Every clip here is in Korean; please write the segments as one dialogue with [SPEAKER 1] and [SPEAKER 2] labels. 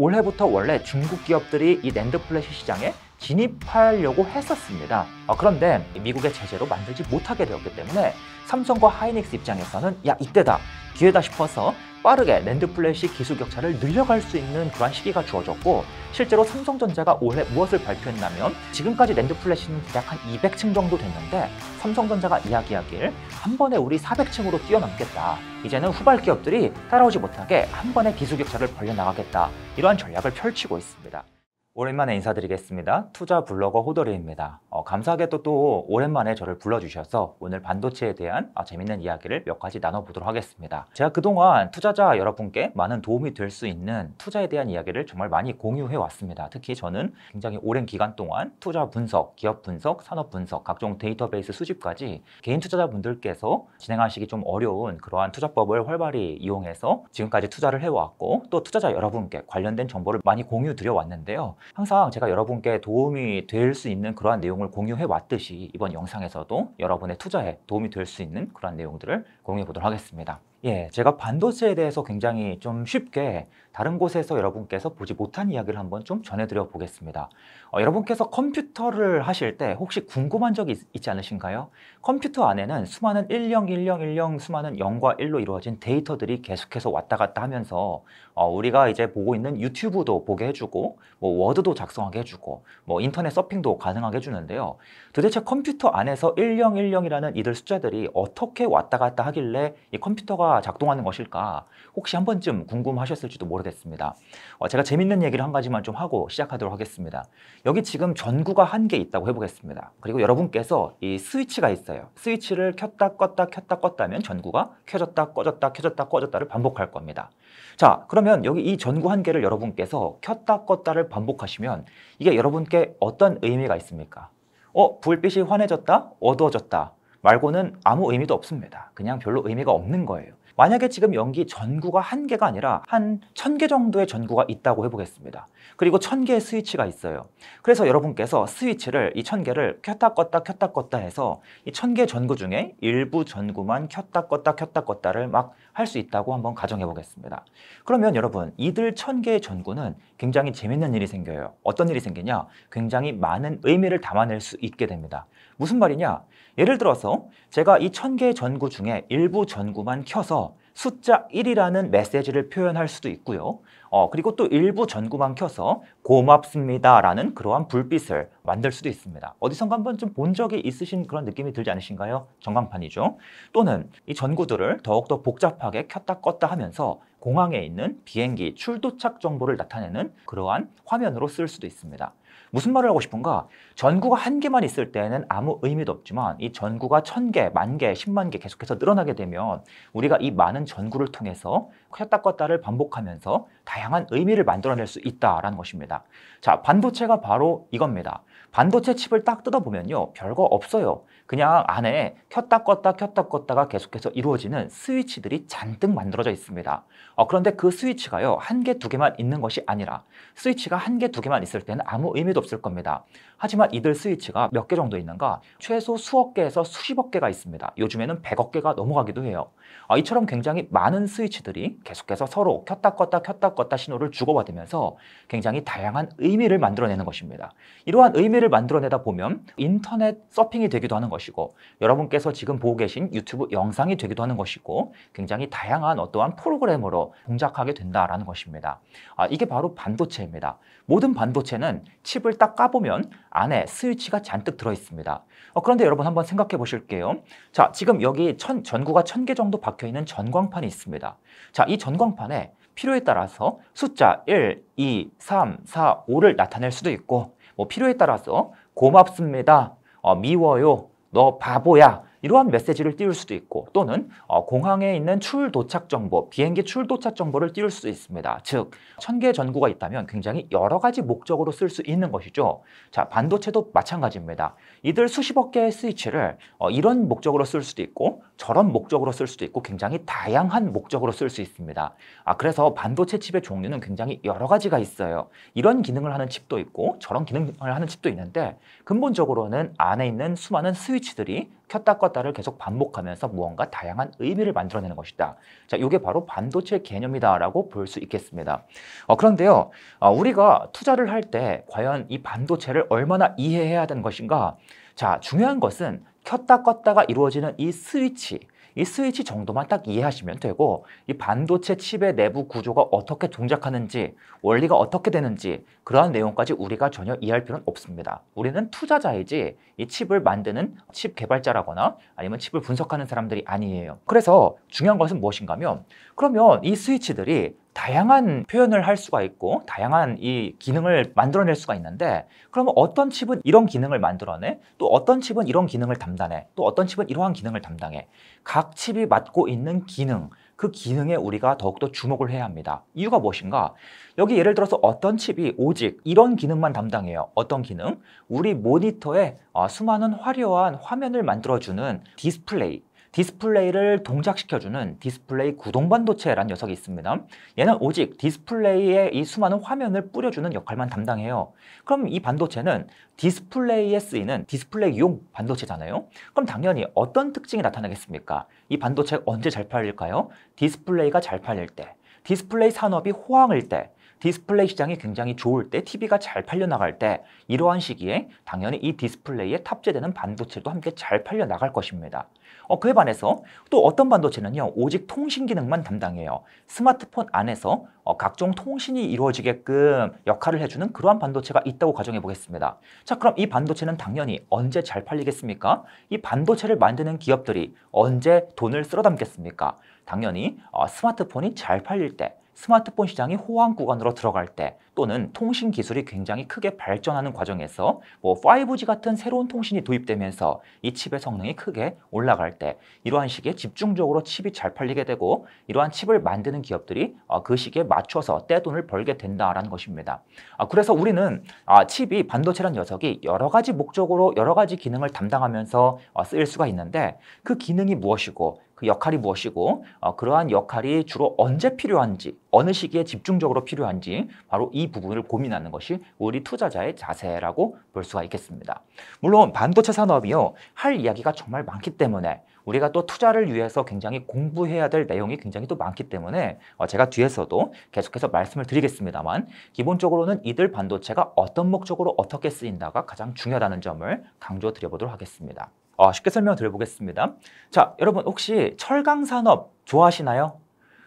[SPEAKER 1] 올해부터 원래 중국 기업들이 이랜드 플래시 시장에 진입하려고 했었습니다. 아, 그런데 미국의 제재로 만들지 못하게 되었기 때문에 삼성과 하이닉스 입장에서는 야 이때다 기회다 싶어서 빠르게 랜드 플래시 기술 격차를 늘려갈 수 있는 그런 시기가 주어졌고 실제로 삼성전자가 올해 무엇을 발표했냐면 지금까지 랜드 플래시는 대략 한 200층 정도 됐는데 삼성전자가 이야기하길 한 번에 우리 400층으로 뛰어넘겠다 이제는 후발 기업들이 따라오지 못하게 한 번에 기술 격차를 벌려나가겠다 이러한 전략을 펼치고 있습니다. 오랜만에 인사드리겠습니다. 투자 블로거 호더리입니다. 어, 감사하게도 또 오랜만에 저를 불러주셔서 오늘 반도체에 대한 아, 재밌는 이야기를 몇 가지 나눠보도록 하겠습니다. 제가 그동안 투자자 여러분께 많은 도움이 될 수 있는 투자에 대한 이야기를 정말 많이 공유해 왔습니다. 특히 저는 굉장히 오랜 기간 동안 투자 분석, 기업 분석, 산업 분석, 각종 데이터베이스 수집까지 개인 투자자분들께서 진행하시기 좀 어려운 그러한 투자법을 활발히 이용해서 지금까지 투자를 해왔고 또 투자자 여러분께 관련된 정보를 많이 공유 드려왔는데요. 항상 제가 여러분께 도움이 될 수 있는 그러한 내용을 공유해 왔듯이 이번 영상에서도 여러분의 투자에 도움이 될 수 있는 그러한 내용들을 공유해 보도록 하겠습니다. 예, 제가 반도체에 대해서 굉장히 좀 쉽게 다른 곳에서 여러분께서 보지 못한 이야기를 한번 좀 전해드려 보겠습니다. 어, 여러분께서 컴퓨터를 하실 때 혹시 궁금한 적이 있, 지 않으신가요? 컴퓨터 안에는 수많은 101010 수많은 0과 1로 이루어진 데이터들이 계속해서 왔다 갔다 하면서 어, 우리가 이제 보고 있는 유튜브도 보게 해주고 뭐 워드도 작성하게 해주고 뭐 인터넷 서핑도 가능하게 해주는데요. 도대체 컴퓨터 안에서 1010이라는 이들 숫자들이 어떻게 왔다 갔다 하길래 이 컴퓨터가 작동하는 것일까? 혹시 한 번쯤 궁금하셨을지도 모르겠습니다. 오래됐습니다. 어, 제가 재밌는 얘기를 한 가지만 좀 하고 시작하도록 하겠습니다. 여기 지금 전구가 한 개 있다고 해보겠습니다. 그리고 여러분께서 이 스위치가 있어요. 스위치를 켰다 껐다 켰다 껐다면 전구가 켜졌다 꺼졌다 켜졌다 꺼졌다를 반복할 겁니다. 자, 그러면 여기 이 전구 한 개를 여러분께서 켰다 껐다를 반복하시면 이게 여러분께 어떤 의미가 있습니까? 어, 불빛이 환해졌다, 어두워졌다 말고는 아무 의미도 없습니다. 그냥 별로 의미가 없는 거예요. 만약에 지금 연기 전구가 한 개가 아니라 한 천 개 정도의 전구가 있다고 해보겠습니다. 그리고 천 개의 스위치가 있어요. 그래서 여러분께서 스위치를 이 천 개를 켰다 껐다 켰다 껐다 해서 이 천 개 전구 중에 일부 전구만 켰다 껐다 켰다 껐다를 막 할 수 있다고 한번 가정해 보겠습니다. 그러면 여러분 이들 천 개의 전구는 굉장히 재밌는 일이 생겨요. 어떤 일이 생기냐? 굉장히 많은 의미를 담아낼 수 있게 됩니다. 무슨 말이냐? 예를 들어서 제가 이 천개의 전구 중에 일부 전구만 켜서 숫자 1이라는 메시지를 표현할 수도 있고요. 어, 그리고 또 일부 전구만 켜서 고맙습니다라는 그러한 불빛을 만들 수도 있습니다. 어디선가 한번 좀 본 적이 있으신 그런 느낌이 들지 않으신가요? 전광판이죠. 또는 이 전구들을 더욱더 복잡하게 켰다 껐다 하면서 공항에 있는 비행기 출도착 정보를 나타내는 그러한 화면으로 쓸 수도 있습니다. 무슨 말을 하고 싶은가? 전구가 한 개만 있을 때는 아무 의미도 없지만 이 전구가 천 개, 만 개, 십만 개 계속해서 늘어나게 되면 우리가 이 많은 전구를 통해서 켰다 껐다를 반복하면서 다양한 의미를 만들어낼 수 있다라는 것입니다. 자, 반도체가 바로 이겁니다. 반도체 칩을 딱 뜯어보면요. 별거 없어요. 그냥 안에 켰다 껐다 켰다 껐다가 계속해서 이루어지는 스위치들이 잔뜩 만들어져 있습니다. 어, 그런데 그 스위치가요. 한 개, 두 개만 있는 것이 아니라 스위치가 한 개, 두 개만 있을 때는 아무 의미도 없을 겁니다. 하지만 이들 스위치가 몇 개 정도 있는가? 최소 수억 개에서 수십억 개가 있습니다. 요즘에는 백억 개가 넘어가기도 해요. 어, 이처럼 굉장히 많은 스위치들이 계속해서 서로 켰다 껐다 켰다 껐다 신호를 주고받으면서 굉장히 다양한 의미를 만들어내는 것입니다. 이러한 의미를 만들어내다 보면 인터넷 서핑이 되기도 하는 것이 것이고 여러분께서 지금 보고 계신 유튜브 영상이 되기도 하는 것이고 굉장히 다양한 어떠한 프로그램으로 동작하게 된다라는 것입니다. 아, 이게 바로 반도체입니다. 모든 반도체는 칩을 딱 까보면 안에 스위치가 잔뜩 들어있습니다. 어, 그런데 여러분 한번 생각해 보실게요. 자, 지금 여기 천, 전구가 천 개 정도 박혀있는 전광판이 있습니다. 자, 이 전광판에 필요에 따라서 숫자 1, 2, 3, 4, 5를 나타낼 수도 있고 뭐 필요에 따라서 고맙습니다, 어, 미워요, 너 바보야. 이러한 메시지를 띄울 수도 있고 또는 어, 공항에 있는 출 도착 정보, 비행기 출 도착 정보를 띄울 수 있습니다. 즉, 천개 전구가 있다면 굉장히 여러 가지 목적으로 쓸 수 있는 것이죠. 자, 반도체도 마찬가지입니다. 이들 수십억 개의 스위치를 어, 이런 목적으로 쓸 수도 있고 저런 목적으로 쓸 수도 있고 굉장히 다양한 목적으로 쓸 수 있습니다. 아, 그래서 반도체 칩의 종류는 굉장히 여러 가지가 있어요. 이런 기능을 하는 칩도 있고 저런 기능을 하는 칩도 있는데 근본적으로는 안에 있는 수많은 스위치들이 켰다 껐다를 계속 반복하면서 무언가 다양한 의미를 만들어내는 것이다. 자, 이게 바로 반도체 개념이다라고 볼 수 있겠습니다. 어, 그런데요, 어, 우리가 투자를 할 때 과연 이 반도체를 얼마나 이해해야 되는 것인가? 자, 중요한 것은 켰다 껐다가 이루어지는 이 스위치, 이 스위치 정도만 딱 이해하시면 되고 이 반도체 칩의 내부 구조가 어떻게 동작하는지 원리가 어떻게 되는지 그러한 내용까지 우리가 전혀 이해할 필요는 없습니다. 우리는 투자자이지 이 칩을 만드는 칩 개발자라거나 아니면 칩을 분석하는 사람들이 아니에요. 그래서 중요한 것은 무엇인가 하면 그러면 이 스위치들이 다양한 표현을 할 수가 있고 다양한 이 기능을 만들어낼 수가 있는데 그러면 어떤 칩은 이런 기능을 만들어내 또 어떤 칩은 이런 기능을 담당해 또 어떤 칩은 이러한 기능을 담당해 각 칩이 맡고 있는 기능 그 기능에 우리가 더욱더 주목을 해야 합니다 이유가 무엇인가 여기 예를 들어서 어떤 칩이 오직 이런 기능만 담당해요 어떤 기능? 우리 모니터에 아, 수많은 화려한 화면을 만들어주는 디스플레이 디스플레이를 동작시켜주는 디스플레이 구동반도체라는 녀석이 있습니다. 얘는 오직 디스플레이에 이 수많은 화면을 뿌려주는 역할만 담당해요. 그럼 이 반도체는 디스플레이에 쓰이는 디스플레이용 반도체잖아요. 그럼 당연히 어떤 특징이 나타나겠습니까? 이 반도체가 언제 잘 팔릴까요? 디스플레이가 잘 팔릴 때, 디스플레이 산업이 호황일 때, 디스플레이 시장이 굉장히 좋을 때, TV가 잘 팔려나갈 때 이러한 시기에 당연히 이 디스플레이에 탑재되는 반도체도 함께 잘 팔려나갈 것입니다. 어, 그에 반해서 또 어떤 반도체는요, 오직 통신 기능만 담당해요. 스마트폰 안에서 어, 각종 통신이 이루어지게끔 역할을 해주는 그러한 반도체가 있다고 가정해 보겠습니다. 자, 그럼 이 반도체는 당연히 언제 잘 팔리겠습니까? 이 반도체를 만드는 기업들이 언제 돈을 쓸어 담겠습니까? 당연히 어, 스마트폰이 잘 팔릴 때, 스마트폰 시장이 호황 구간으로 들어갈 때 또는 통신 기술이 굉장히 크게 발전하는 과정에서 뭐 5G 같은 새로운 통신이 도입되면서 이 칩의 성능이 크게 올라갈 때 이러한 시기에 집중적으로 칩이 잘 팔리게 되고 이러한 칩을 만드는 기업들이 어, 그 시기에 맞춰서 떼돈을 벌게 된다라는 것입니다. 아, 그래서 우리는 아, 칩이 반도체란 녀석이 여러 가지 목적으로 여러 가지 기능을 담당하면서 어, 쓰일 수가 있는데 그 기능이 무엇이고 그 역할이 무엇이고 어, 그러한 역할이 주로 언제 필요한지 어느 시기에 집중적으로 필요한지 바로 이 부분을 고민하는 것이 우리 투자자의 자세라고 볼 수가 있겠습니다. 물론 반도체 산업이요 할 이야기가 정말 많기 때문에 우리가 또 투자를 위해서 굉장히 공부해야 될 내용이 굉장히 또 많기 때문에 어, 제가 뒤에서도 계속해서 말씀을 드리겠습니다만 기본적으로는 이들 반도체가 어떤 목적으로 어떻게 쓰인다가 가장 중요하다는 점을 강조드려보도록 하겠습니다. 어, 쉽게 설명드려보겠습니다. 을 자, 여러분 혹시 철강산업 좋아하시나요?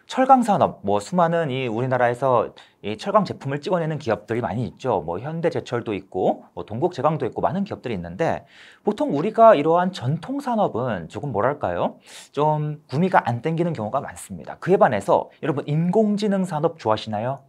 [SPEAKER 1] 철강산업, 뭐 수많은 이 우리나라에서 이 철강 제품을 찍어내는 기업들이 많이 있죠. 뭐 현대제철도 있고, 뭐 동국제강도 있고 많은 기업들이 있는데 보통 우리가 이러한 전통 산업은 조금 뭐랄까요? 좀 구미가 안 땡기는 경우가 많습니다. 그에 반해서 여러분 인공지능 산업 좋아하시나요?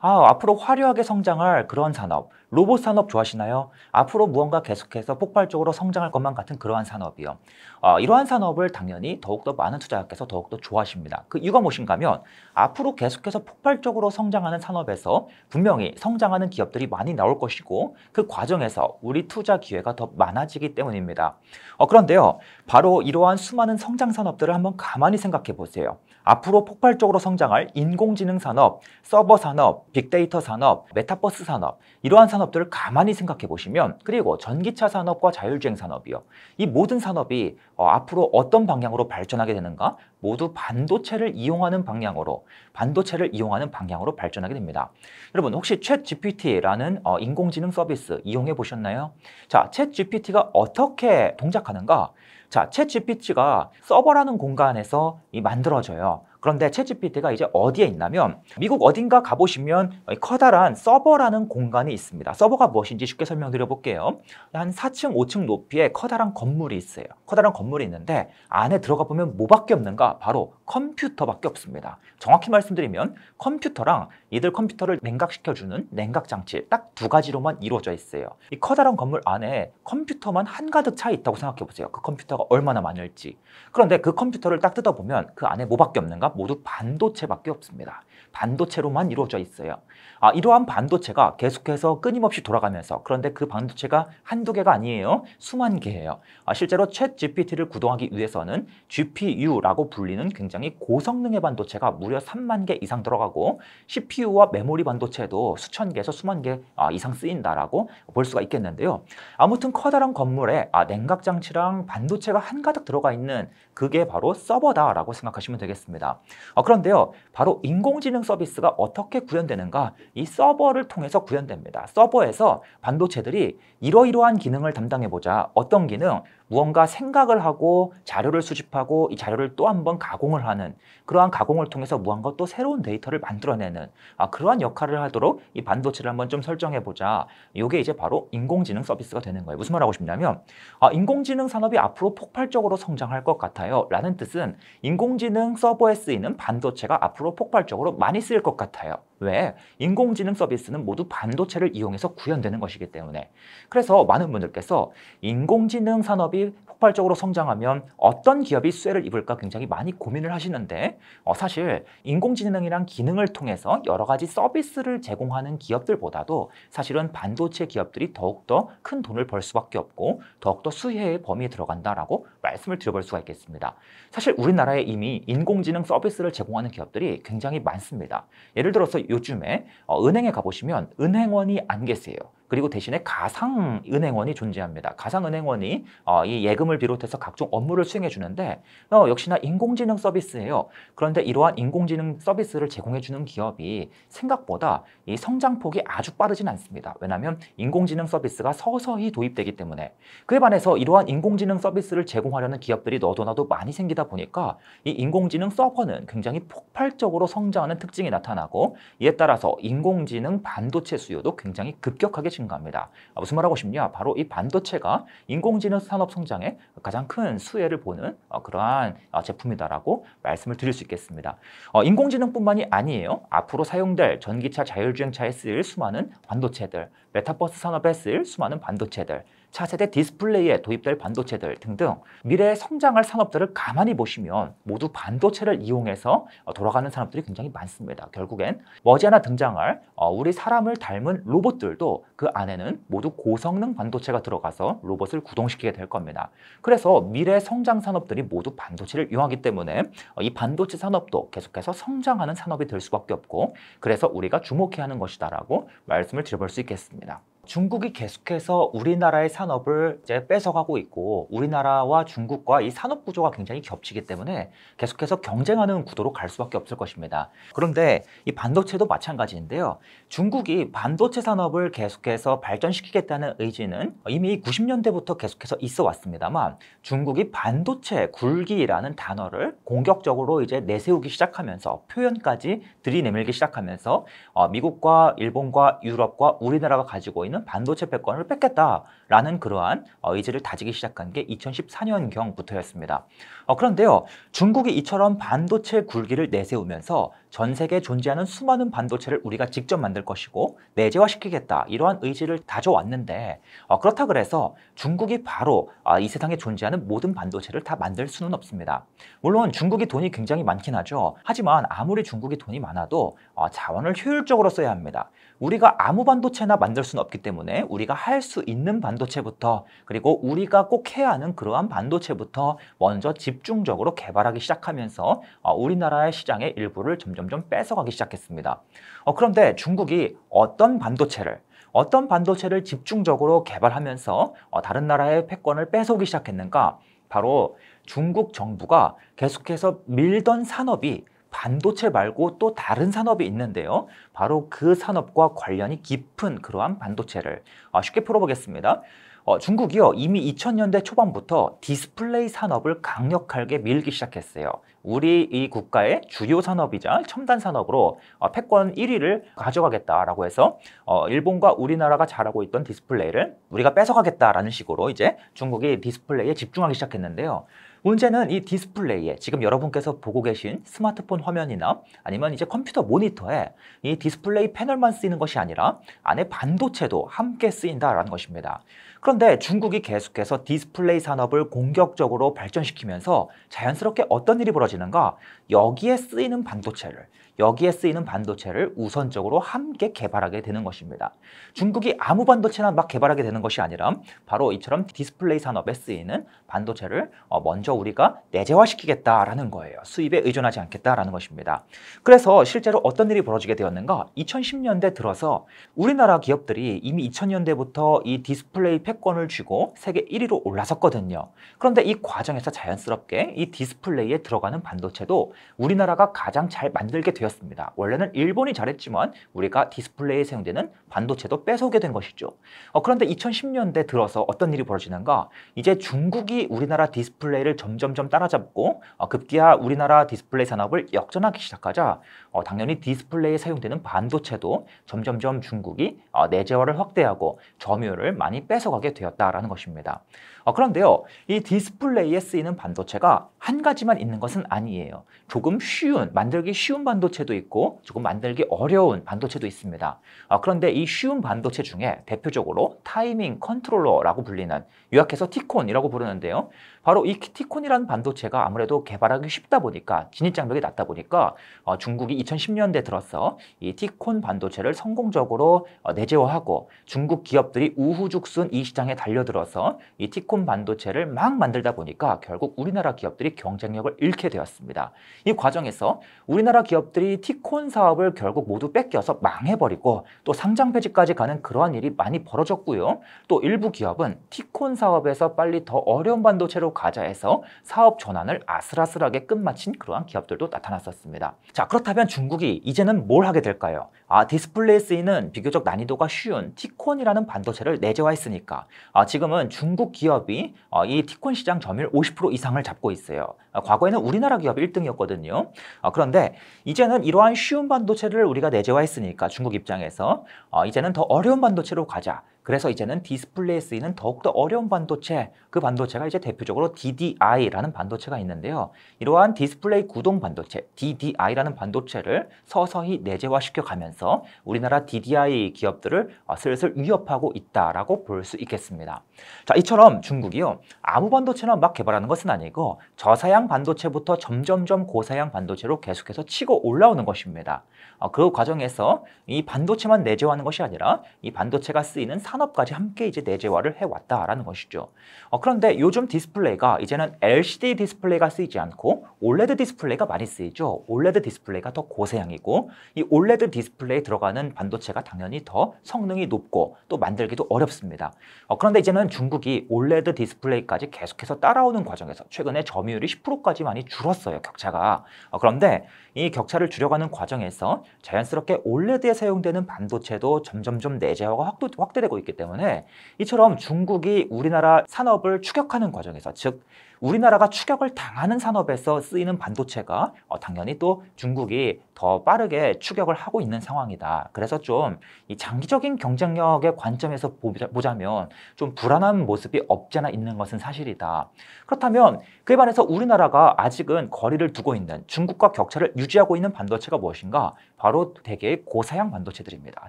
[SPEAKER 1] 아, 앞으로 화려하게 성장할 그런 산업, 로봇 산업 좋아하시나요? 앞으로 무언가 계속해서 폭발적으로 성장할 것만 같은 그러한 산업이요. 어, 이러한 산업을 당연히 더욱더 많은 투자자께서 더욱더 좋아하십니다. 그 이유가 무엇인가 면 앞으로 계속해서 폭발적으로 성장하는 산업에서 분명히 성장하는 기업들이 많이 나올 것이고 그 과정에서 우리 투자 기회가 더 많아지기 때문입니다. 어, 그런데요. 바로 이러한 수많은 성장 산업들을 한번 가만히 생각해 보세요. 앞으로 폭발적으로 성장할 인공지능 산업, 서버 산업, 빅데이터 산업, 메타버스 산업 이러한 산업 산업들을 가만히 생각해 보시면 그리고 전기차 산업과 자율주행 산업이요. 이 모든 산업이 어, 앞으로 어떤 방향으로 발전하게 되는가? 모두 반도체를 이용하는 방향으로 반도체를 이용하는 방향으로 발전하게 됩니다. 여러분 혹시 챗 GPT라는 어, 인공지능 서비스 이용해 보셨나요? 자, 챗 GPT가 어떻게 동작하는가? 자, 챗 GPT가 서버라는 공간에서 이 만들어져요. 그런데 챗GPT가 이제 어디에 있냐면 미국 어딘가 가보시면 커다란 서버라는 공간이 있습니다. 서버가 무엇인지 쉽게 설명드려 볼게요. 한 4층, 5층 높이에 커다란 건물이 있어요. 커다란 건물이 있는데 안에 들어가 보면 뭐밖에 없는가? 바로 컴퓨터밖에 없습니다. 정확히 말씀드리면 컴퓨터랑 이들 컴퓨터를 냉각시켜주는 냉각장치 딱 두 가지로만 이루어져 있어요. 이 커다란 건물 안에 컴퓨터만 한가득 차 있다고 생각해 보세요. 그 컴퓨터가 얼마나 많을지. 그런데 그 컴퓨터를 딱 뜯어보면 그 안에 뭐밖에 없는가? 모두 반도체밖에 없습니다. 반도체로만 이루어져 있어요. 아, 이러한 반도체가 계속해서 끊임없이 돌아가면서 그런데 그 반도체가 한두 개가 아니에요. 수만 개예요. 아, 실제로 챗 GPT를 구동하기 위해서는 GPU라고 불리는 굉장히 고성능의 반도체가 무려 3만 개 이상 들어가고 CPU와 메모리 반도체도 수천 개에서 수만 개 아, 이상 쓰인다라고 볼 수가 있겠는데요. 아무튼 커다란 건물에 아, 냉각 장치랑 반도체가 한가득 들어가 있는 그게 바로 서버다라고 생각하시면 되겠습니다. 아, 그런데요. 바로 인공지능 기능 서비스가 어떻게 구현되는가 이 서버를 통해서 구현됩니다. 서버에서 반도체들이 이러이러한 기능을 담당해보자 어떤 기능 무언가 생각을 하고 자료를 수집하고 이 자료를 또 한 번 가공을 하는 그러한 가공을 통해서 무언가 또 새로운 데이터를 만들어내는 아, 그러한 역할을 하도록 이 반도체를 한번 좀 설정해보자. 이게 이제 바로 인공지능 서비스가 되는 거예요. 무슨 말 하고 싶냐면 아, 인공지능 산업이 앞으로 폭발적으로 성장할 것 같아요. 라는 뜻은 인공지능 서버에 쓰이는 반도체가 앞으로 폭발적으로 많이 쓰일 것 같아요. 왜? 인공지능 서비스는 모두 반도체를 이용해서 구현되는 것이기 때문에. 그래서 많은 분들께서 인공지능 산업이 폭발적으로 성장하면 어떤 기업이 수혜를 입을까 굉장히 많이 고민을 하시는데 어, 사실 인공지능이란 기능을 통해서 여러 가지 서비스를 제공하는 기업들보다도 사실은 반도체 기업들이 더욱더 큰 돈을 벌 수밖에 없고 더욱더 수혜의 범위에 들어간다라고 말씀을 드려볼 수가 있겠습니다. 사실 우리나라에 이미 인공지능 서비스를 제공하는 기업들이 굉장히 많습니다. 예를 들어서 요즘에 어, 은행에 가보시면 은행원이 안 계세요. 그리고 대신에 가상 은행원이 존재합니다. 가상 은행원이 어, 이 예금을 비롯해서 각종 업무를 수행해 주는데 어, 역시나 인공지능 서비스예요. 그런데 이러한 인공지능 서비스를 제공해 주는 기업이 생각보다 이 성장폭이 아주 빠르진 않습니다. 왜냐하면 인공지능 서비스가 서서히 도입되기 때문에 그에 반해서 이러한 인공지능 서비스를 제공하려는 기업들이 너도나도 많이 생기다 보니까 이 인공지능 서버는 굉장히 폭발적으로 성장하는 특징이 나타나고 이에 따라서 인공지능 반도체 수요도 굉장히 급격하게 증가합니다 증가합니다. 아, 무슨 말하고 싶냐? 바로 이 반도체가 인공지능 산업 성장에 가장 큰 수혜를 보는 어, 그러한 어, 제품이다라고 말씀을 드릴 수 있겠습니다. 어, 인공지능뿐만이 아니에요. 앞으로 사용될 전기차 자율주행차에 쓰일 수많은 반도체들, 메타버스 산업에 쓰일 수많은 반도체들, 차세대 디스플레이에 도입될 반도체들 등등 미래의 성장할 산업들을 가만히 보시면 모두 반도체를 이용해서 어, 돌아가는 산업들이 굉장히 많습니다. 결국엔 머지않아 등장할 어, 우리 사람을 닮은 로봇들도 그 안에는 모두 고성능 반도체가 들어가서 로봇을 구동시키게 될 겁니다. 그래서 미래 성장 산업들이 모두 반도체를 이용하기 때문에 어, 이 반도체 산업도 계속해서 성장하는 산업이 될 수밖에 없고 그래서 우리가 주목해야 하는 것이다라고 말씀을 드려볼 수 있겠습니다. 중국이 계속해서 우리나라의 산업을 이제 뺏어가고 있고 우리나라와 중국과 이 산업 구조가 굉장히 겹치기 때문에 계속해서 경쟁하는 구도로 갈 수밖에 없을 것입니다. 그런데 이 반도체도 마찬가지인데요. 중국이 반도체 산업을 계속해서 발전시키겠다는 의지는 이미 90년대부터 계속해서 있어 왔습니다만 중국이 반도체 굴기라는 단어를 공격적으로 이제 내세우기 시작하면서 표현까지 들이내밀기 시작하면서 어, 미국과 일본과 유럽과 우리나라가 가지고 있는 있는 반도체 패권을 뺏겠다라는 그러한 어, 의지를 다지기 시작한 게 2014년경부터였습니다. 어, 그런데요, 중국이 이처럼 반도체 굴기를 내세우면서 전 세계에 존재하는 수많은 반도체를 우리가 직접 만들 것이고 내재화시키겠다 이러한 의지를 다져왔는데 어, 그렇다 그래서 중국이 바로 어, 이 세상에 존재하는 모든 반도체를 다 만들 수는 없습니다. 물론 중국이 돈이 굉장히 많긴 하죠. 하지만 아무리 중국이 돈이 많아도 어, 자원을 효율적으로 써야 합니다. 우리가 아무 반도체나 만들 수는 없기 때문에 우리가 할 수 있는 반도체부터 그리고 우리가 꼭 해야 하는 그러한 반도체부터 먼저 집중적으로 개발하기 시작하면서 어, 우리나라의 시장의 일부를 점점 점점 뺏어가기 시작했습니다. 어, 그런데 중국이 어떤 반도체를 어떤 반도체를 집중적으로 개발하면서 어, 다른 나라의 패권을 뺏어오기 시작했는가? 바로 중국 정부가 계속해서 밀던 산업이 반도체 말고 또 다른 산업이 있는데요. 바로 그 산업과 관련이 깊은 그러한 반도체를 어, 쉽게 풀어보겠습니다. 어, 중국이요 이미 2000년대 초반부터 디스플레이 산업을 강력하게 밀기 시작했어요. 우리 이 국가의 주요 산업이자 첨단 산업으로 어, 패권 1위를 가져가겠다라고 해서 어, 일본과 우리나라가 잘하고 있던 디스플레이를 우리가 뺏어가겠다라는 식으로 이제 중국이 디스플레이에 집중하기 시작했는데요. 문제는 이 디스플레이에 지금 여러분께서 보고 계신 스마트폰 화면이나 아니면 이제 컴퓨터 모니터에 이 디스플레이 패널만 쓰이는 것이 아니라 안에 반도체도 함께 쓰인다라는 것입니다. 그런데 중국이 계속해서 디스플레이 산업을 공격적으로 발전시키면서 자연스럽게 어떤 일이 벌어지는가? 여기에 쓰이는 반도체를 여기에 쓰이는 반도체를 우선적으로 함께 개발하게 되는 것입니다. 중국이 아무 반도체나 막 개발하게 되는 것이 아니라 바로 이처럼 디스플레이 산업에 쓰이는 반도체를 어, 먼저 우리가 내재화시키겠다라는 거예요. 수입에 의존하지 않겠다라는 것입니다. 그래서 실제로 어떤 일이 벌어지게 되었는가? 2010년대 들어서 우리나라 기업들이 이미 2000년대부터 이 디스플레이 패 패권을 쥐고 세계 1위로 올라섰거든요. 그런데 이 과정에서 자연스럽게 이 디스플레이에 들어가는 반도체도 우리나라가 가장 잘 만들게 되었습니다. 원래는 일본이 잘했지만 우리가 디스플레이에 사용되는 반도체도 뺏어오게 된 것이죠. 어, 그런데 2010년대 들어서 어떤 일이 벌어지는가? 이제 중국이 우리나라 디스플레이를 점점점 따라잡고 어, 급기야 우리나라 디스플레이 산업을 역전하기 시작하자 어, 당연히 디스플레이에 사용되는 반도체도 점점점 중국이 어, 내재화를 확대하고 점유율을 많이 뺏어가 나서게 되었다라는 것입니다. 어, 그런데요, 이 디스플레이에 쓰이는 반도체가 한 가지만 있는 것은 아니에요. 조금 쉬운, 만들기 쉬운 반도체도 있고 조금 만들기 어려운 반도체도 있습니다. 어, 그런데 이 쉬운 반도체 중에 대표적으로 타이밍 컨트롤러라고 불리는 요약해서 티콘이라고 부르는데요. 바로 이 티콘이라는 반도체가 아무래도 개발하기 쉽다 보니까 진입장벽이 낮다 보니까 어, 중국이 2010년대 들어서 이 티콘 반도체를 성공적으로 어, 내재화하고 중국 기업들이 우후죽순 이 시장에 달려들어서 이 티콘 실리콘 반도체를 막 만들다 보니까 결국 우리나라 기업들이 경쟁력을 잃게 되었습니다. 이 과정에서 우리나라 기업들이 티콘 사업을 결국 모두 뺏겨서 망해버리고 또 상장 폐지까지 가는 그러한 일이 많이 벌어졌고요. 또 일부 기업은 티콘 사업에서 빨리 더 어려운 반도체로 가자 해서 사업 전환을 아슬아슬하게 끝마친 그러한 기업들도 나타났었습니다. 자 그렇다면 중국이 이제는 뭘 하게 될까요? 아 디스플레이 쓰이는 비교적 난이도가 쉬운 티콘이라는 반도체를 내재화했으니까 아 지금은 중국 기업 기업이 어, 이 티콘 시장 점유율 50% 이상을 잡고 있어요. 어, 과거에는 우리나라 기업 1등이었거든요. 어, 그런데 이제는 이러한 쉬운 반도체를 우리가 내재화했으니까 중국 입장에서 이제는 더 어려운 반도체로 가자. 그래서 이제는 디스플레이에 쓰이는 더욱더 어려운 반도체, 그 반도체가 이제 대표적으로 DDI라는 반도체가 있는데요. 이러한 디스플레이 구동 반도체, DDI라는 반도체를 서서히 내재화시켜 가면서 우리나라 DDI 기업들을 어, 슬슬 위협하고 있다라고 볼 수 있겠습니다. 자, 이처럼 중국이요. 아무 반도체나 막 개발하는 것은 아니고 저사양 반도체부터 점점점 고사양 반도체로 계속해서 치고 올라오는 것입니다. 어, 그 과정에서 이 반도체만 내재화하는 것이 아니라 이 반도체가 쓰이는 산업까지 함께 이제 내재화를 해왔다라는 것이죠. 어, 그런데 요즘 디스플레이가 이제는 LCD 디스플레이가 쓰이지 않고 OLED 디스플레이가 많이 쓰이죠. OLED 디스플레이가 더 고사양이고 이 OLED 디스플레이 들어가는 반도체가 당연히 더 성능이 높고 또 만들기도 어렵습니다. 어, 그런데 이제는 중국이 OLED 디스플레이까지 계속해서 따라오는 과정에서 최근에 점유율이 10%까지 많이 줄었어요. 격차가. 어, 그런데 이 격차를 줄여가는 과정에서 자연스럽게 OLED에 사용되는 반도체도 점점점 내재화가 확대되고 있기 때문에 이처럼 중국이 우리나라 산업을 추격하는 과정에서 즉 우리나라가 추격을 당하는 산업에서 쓰이는 반도체가 어, 당연히 또 중국이 더 빠르게 추격을 하고 있는 상황이다. 그래서 좀 이 장기적인 경쟁력의 관점에서 보자면 좀 불안한 모습이 없지않아 있는 것은 사실이다. 그렇다면 그에 반해서 우리나라가 아직은 거리를 두고 있는 중국과 격차를 유지하고 있는 반도체가 무엇인가? 바로 대개 고사양 반도체들입니다.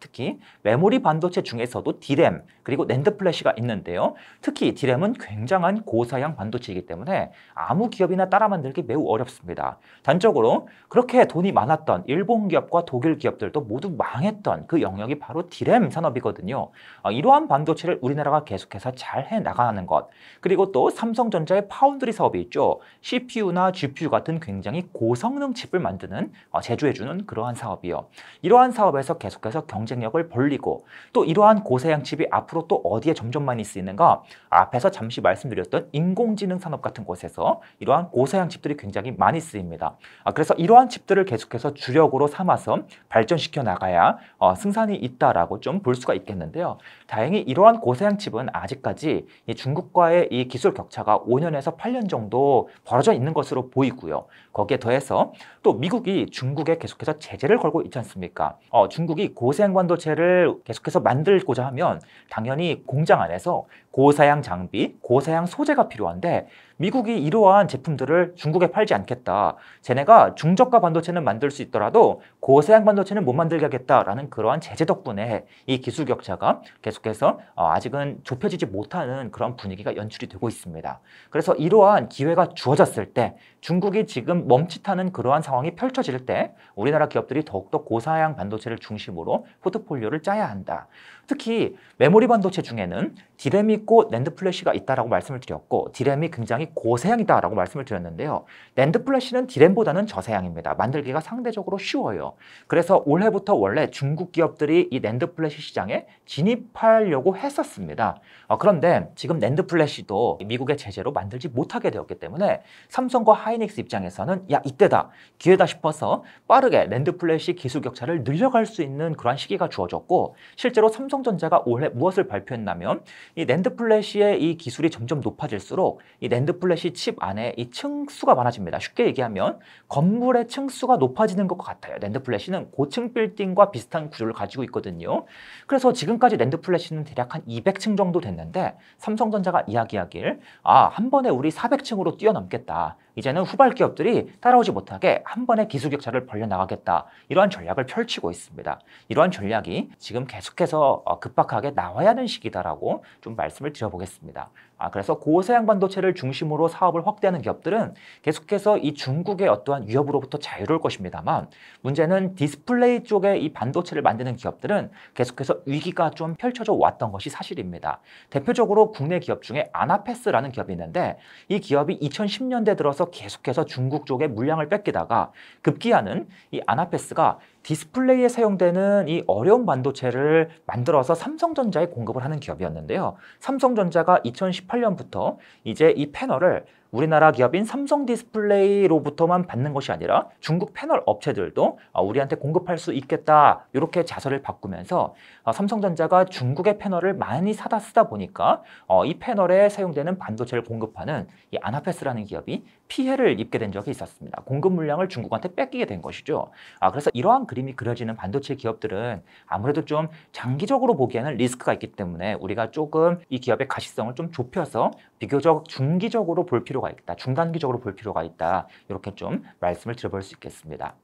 [SPEAKER 1] 특히 메모리 반도체 중에서도 디램 그리고 랜드 플래시가 있는데요. 특히 디램은 굉장한 고사양 반도체이기 때문에 때문에 아무 기업이나 따라 만들기 매우 어렵습니다. 단적으로 그렇게 돈이 많았던 일본 기업과 독일 기업들도 모두 망했던 그 영역이 바로 디램 산업이거든요. 어, 이러한 반도체를 우리나라가 계속해서 잘 해나가는 것 그리고 또 삼성전자의 파운드리 사업이 있죠. CPU나 GPU 같은 굉장히 고성능 칩을 만드는 어, 제조해주는 그러한 사업이요. 이러한 사업에서 계속해서 경쟁력을 벌리고 또 이러한 고사양 칩이 앞으로 또 어디에 점점 많이 쓰이는가 앞에서 잠시 말씀드렸던 인공지능 산업과 같은 곳에서 이러한 고사양 칩들이 굉장히 많이 쓰입니다. 아, 그래서 이러한 칩들을 계속해서 주력으로 삼아서 발전시켜 나가야 어, 승산이 있다라고 좀 볼 수가 있겠는데요. 다행히 이러한 고사양 칩은 아직까지 중국과의 이 기술 격차가 5년에서 8년 정도 벌어져 있는 것으로 보이고요. 거기에 더해서 또 미국이 중국에 계속해서 제재를 걸고 있지 않습니까? 어, 중국이 고사양 반도체를 계속해서 만들고자 하면 당연히 공장 안에서 고사양 장비, 고사양 소재가 필요한데 미국이 이러한 제품들을 중국에 팔지 않겠다. 쟤네가 중저가 반도체는 만들 수 있더라도 고사양 반도체는 못 만들게 하겠다라는 그러한 제재 덕분에 이 기술 격차가 계속해서 어, 아직은 좁혀지지 못하는 그런 분위기가 연출이 되고 있습니다. 그래서 이러한 기회가 주어졌을 때 중국이 지금 멈칫하는 그러한 상황이 펼쳐질 때 우리나라 기업들이 더욱더 고사양 반도체를 중심으로 포트폴리오를 짜야 한다. 특히 메모리 반도체 중에는 디램이 있고 랜드 플래시가 있다라고 말씀을 드렸고 디램이 굉장히 고사양이다라고 말씀을 드렸는데요. 랜드 플래시는 디램보다는 저사양입니다. 만들기가 상대적으로 쉬워요. 그래서 올해부터 원래 중국 기업들이 이 랜드 플래시 시장에 진입하려고 했었습니다. 어, 그런데 지금 랜드 플래시도 미국의 제재로 만들지 못하게 되었기 때문에 삼성과 하이닉스 입장에서는 야 이때다 기회다 싶어서 빠르게 랜드 플래시 기술 격차를 늘려갈 수 있는 그런 시기가 주어졌고 실제로 삼성 삼성전자가 올해 무엇을 발표했냐면 이 낸드 플래시의 이 기술이 점점 높아질수록 이 낸드 플래시 칩 안에 이 층수가 많아집니다. 쉽게 얘기하면 건물의 층수가 높아지는 것 같아요. 랜드 플래시는 고층 빌딩과 비슷한 구조를 가지고 있거든요. 그래서 지금까지 랜드 플래시는 대략 한 200층 정도 됐는데 삼성전자가 이야기하길 아, 한 번에 우리 400층으로 뛰어넘겠다. 이제는 후발 기업들이 따라오지 못하게 한 번에 기술격차를 벌려나가겠다 이러한 전략을 펼치고 있습니다. 이러한 전략이 지금 계속해서 어, 급박하게 나와야 하는 시기다라고 좀 말씀을 드려보겠습니다. 아, 그래서 고서양 반도체를 중심으로 사업을 확대하는 기업들은 계속해서 이 중국의 어떠한 위협으로부터 자유로울 것입니다만 문제는 디스플레이 쪽에 이 반도체를 만드는 기업들은 계속해서 위기가 좀 펼쳐져 왔던 것이 사실입니다. 대표적으로 국내 기업 중에 아나패스라는 기업이 있는데 이 기업이 2010년대 들어서 통해서 계속해서 중국 쪽에 물량을 뺏기다가 급기야는 이 아나페스가 디스플레이에 사용되는 이 어려운 반도체를 만들어서 삼성전자에 공급을 하는 기업이었는데요. 삼성전자가 2018년부터 이제 이 패널을 우리나라 기업인 삼성 디스플레이로부터만 받는 것이 아니라 중국 패널 업체들도 아, 우리한테 공급할 수 있겠다 이렇게 자세를 바꾸면서 아, 삼성전자가 중국의 패널을 많이 사다 쓰다 보니까 어, 이 패널에 사용되는 반도체를 공급하는 이 아나페스라는 기업이 피해를 입게 된 적이 있었습니다. 공급 물량을 중국한테 뺏기게 된 것이죠. 아, 그래서 이러한 그림이 그려지는 반도체 기업들은 아무래도 좀 장기적으로 보기에는 리스크가 있기 때문에 우리가 조금 이 기업의 가시성을 좀 좁혀서 비교적 중기적으로 볼 필요가 있다. 중단기적으로 볼 필요가 있다. 이렇게 좀 말씀을 드려볼 수 있겠습니다.